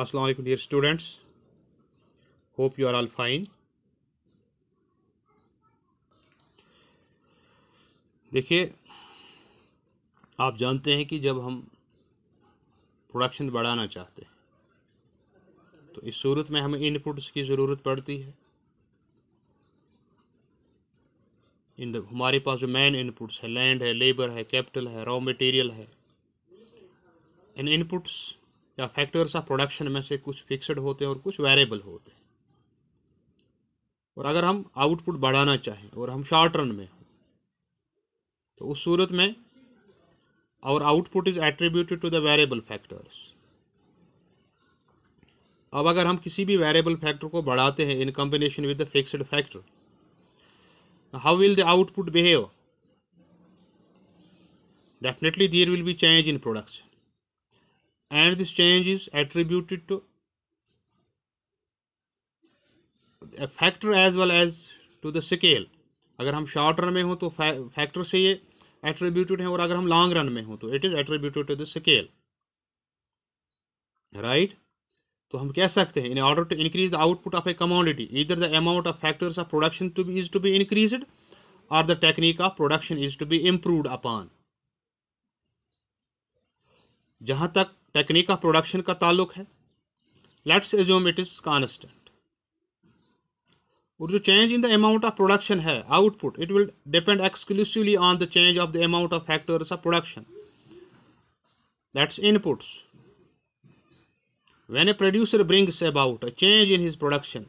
अस्सलाम वालेकुम dear students hope you are all fine देखिए आप जानते हैं कि जब हम प्रोडक्शन बढ़ाना चाहते हैं तो इस सूरत में हमें इनपुट्स की ज़रूरत पड़ती है इन द हमारे पास जो मेन इनपुट्स है लैंड है लेबर है कैपिटल है रॉ मटेरियल है इन इनपुट्स या फैक्टर्स ऑफ प्रोडक्शन में से कुछ फिक्सड होते हैं और कुछ वेरिएबल होते हैं और अगर हम आउटपुट बढ़ाना चाहें और हम शॉर्ट रन में हों तो उस सूरत में और output is attributed to the variable factors अब अगर हम किसी भी वेरिएबल फैक्टर को बढ़ाते हैं in combination with the fixed factor how will the output behave definitely there will be change in production and this change is attributed to a factor as well as to the scale अगर हम short run में हों तो factor से ये attributed हैं और अगर हम लॉन्ग रन में हों तो it is attributed to the scale right तो हम कह सकते हैं in order to increase the output of a commodity इधर the amount of factors of production to be is to be increased और the technique of production is to be improve upon जहां तक technique of production का ताल्लुक है let's assume it is constant और जो change in the amount of production है output it will depend exclusively on the change of the amount of factors of production that's inputs when a producer brings about a change in his production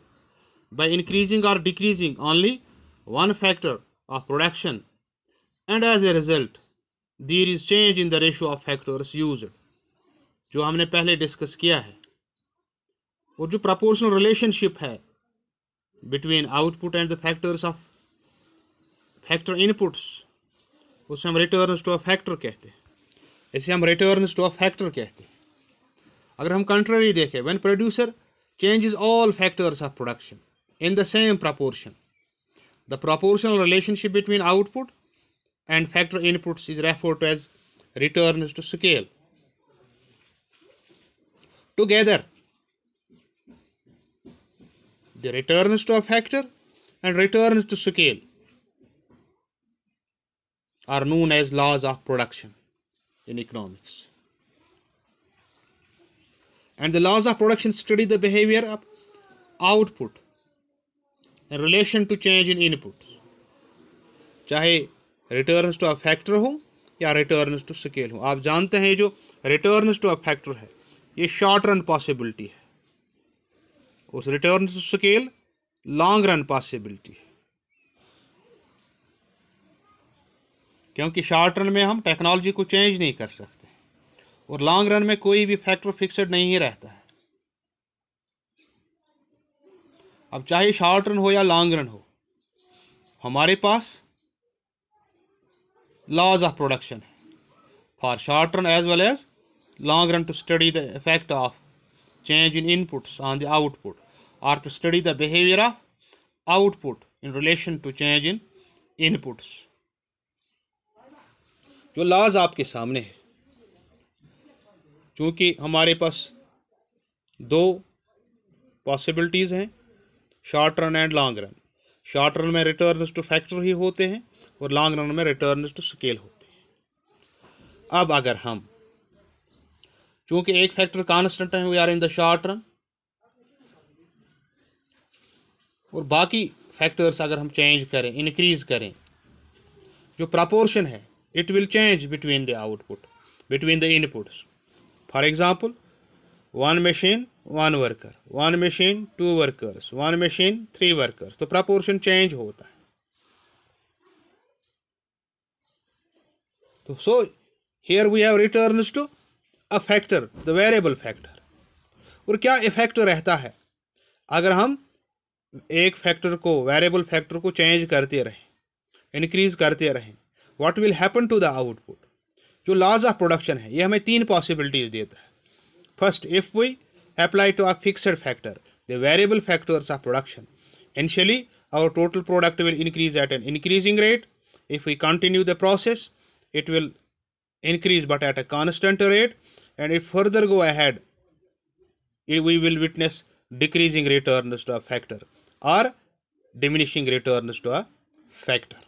by increasing और decreasing only one factor of production and as a result there is change in the ratio of factors used जो हमने पहले discuss किया है और जो proportional relationship है between output and the factors of factor inputs उसे हम रिटर्न टू ऑफ फैक्टर कहते हैं इसे हम रिटर्न टू ऑफ फैक्टर कहते हैं अगर हम कंट्री देखें when producer changes all factors of production in the same proportion the proportional relationship between output and factor inputs is referred as return to scale together. the returns to a factor and returns to scale are known as laws of production in economics. And the laws of production study the behavior of output in relation to change in input. chahe returns to a factor ho या returns to scale हो आप जानते हैं जो returns to a factor है ये short run possibility है उस return scale long run possibility है क्योंकि शॉर्ट रन में हम टेक्नोलॉजी को चेंज नहीं कर सकते और लॉन्ग रन में कोई भी फैक्टर फिक्सड नहीं ही रहता है अब चाहे शॉर्ट रन हो या लॉन्ग रन हो हमारे पास लॉज ऑफ प्रोडक्शन है for short run as well as long run to study the effect of change in inputs on the output or to study the behavior of output in relation to change in inputs जो लाज आपके सामने है चूँकि हमारे पास दो possibilities हैं short run and long run short run में रिटर्न टू फैक्टर ही होते हैं और लॉन्ग रन में रिटर्न टू स्केल होते हैं अब अगर हम चूंकि एक फैक्टर कांस्टेंट है we are in the short run और बाकी फैक्टर्स अगर हम चेंज करें इंक्रीज करें जो प्रपोर्शन है it will change between the output between the inputs for example one machine one worker one machine two workers one machine three workers तो proportion change होता है तो so here we have returns to a factor the variable factor और क्या effect रहता है अगर हम एक फैक्टर को वेरिएबल फैक्टर को चेंज करते रहें इंक्रीज करते रहें what will happen to the output जो लॉज ऑफ प्रोडक्शन है ये हमें तीन पॉसिबिलिटीज देता है first if we apply to a fixed factor the variable factors of production initially our total product will increase at an increasing rate if we continue the process it will increase but at a constant rate and if further go ahead we will witness decreasing returns to a factor or diminishing returns to a factor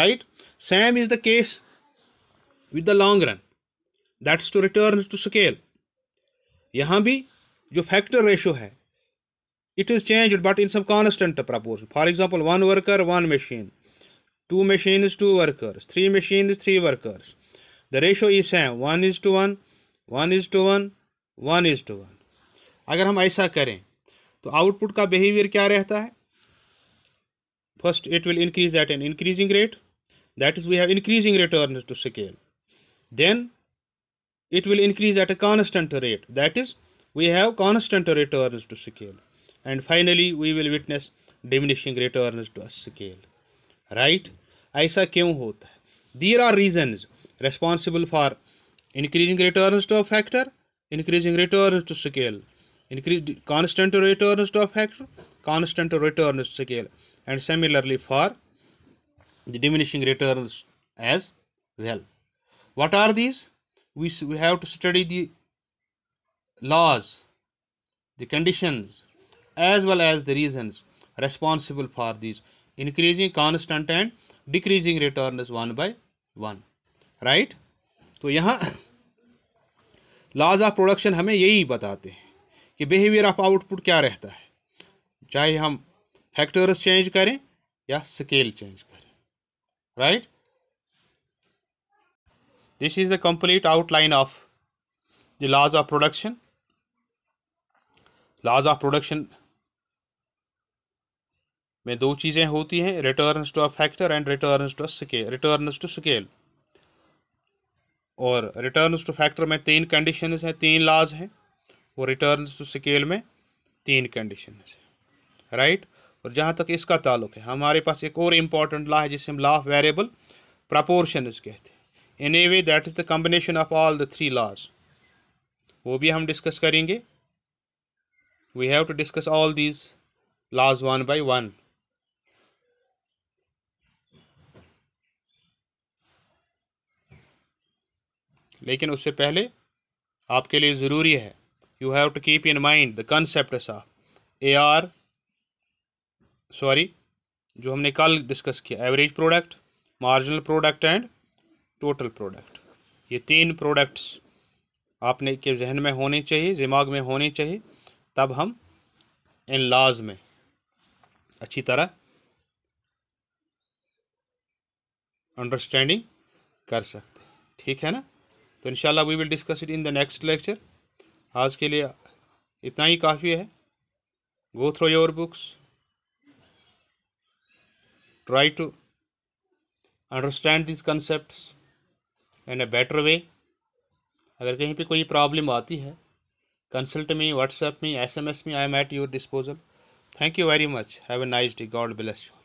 right same is the case with the long run that's to return to scale यहाँ भी जो factor ratio है it is changed but in some constant proportion for example one worker one machine two machines two workers three machines three workers the ratio is same one is to one one is to one one is to one अगर हम ऐसा करें तो output का behaviour क्या रहता है first it will increase that an increasing rate that is we have increasing rate to scale then it will increase at a constant rate that is we have constant return to scale and finally we will witness diminishing rate to scale right ऐसा क्यों होता है there are reasons responsible for increasing returns to a factor, increasing returns to scale, increase constant returns to a factor, constant returns to scale, and similarly for the diminishing returns as well. What are these? We, we have to study the laws, the conditions, as well as the reasons responsible for these increasing constant and decreasing returns one by one. Right तो यहाँ laws of production हमें यही बताते हैं कि behaviour of output क्या रहता है चाहे हम फैक्टर्स चेंज करें या स्केल चेंज करें right this is a complete outline of the laws of production laws of production में दो चीज़ें होती हैं returns to a factor and returns to scale returns to scale और रिटर्न टू फैक्टर में तीन कंडीशन हैं तीन लाज हैं और रिटर्न टू स्केल में तीन कंडीशन हैं राइट और जहाँ तक इसका ताल्लुक है हमारे पास एक और इम्पॉर्टेंट ला है जिसे हम लॉ वेरिएबल प्रपोर्शनस कहते हैं in a way that is the combination of all the three laws वो भी हम डिस्कस करेंगे we have to discuss all these laws one by one लेकिन उससे पहले आपके लिए ज़रूरी है you have to keep in mind the concept of A R sorry जो हमने कल डिस्कस किया average product marginal product and total product ये तीन प्रोडक्ट्स आपने के जहन में होने चाहिए दिमाग में होने चाहिए तब हम इन लाज में अच्छी तरह अंडरस्टैंडिंग कर सकते ठीक है ना तो in we will discuss it in the next lecture आज के लिए इतना ही काफ़ी है go through your books try to understand this concept in a better way अगर कहीं पे कोई प्रॉब्लम आती है consult me WhatsApp me SMS me I am at your disposal thank you very much have a nice day God bless you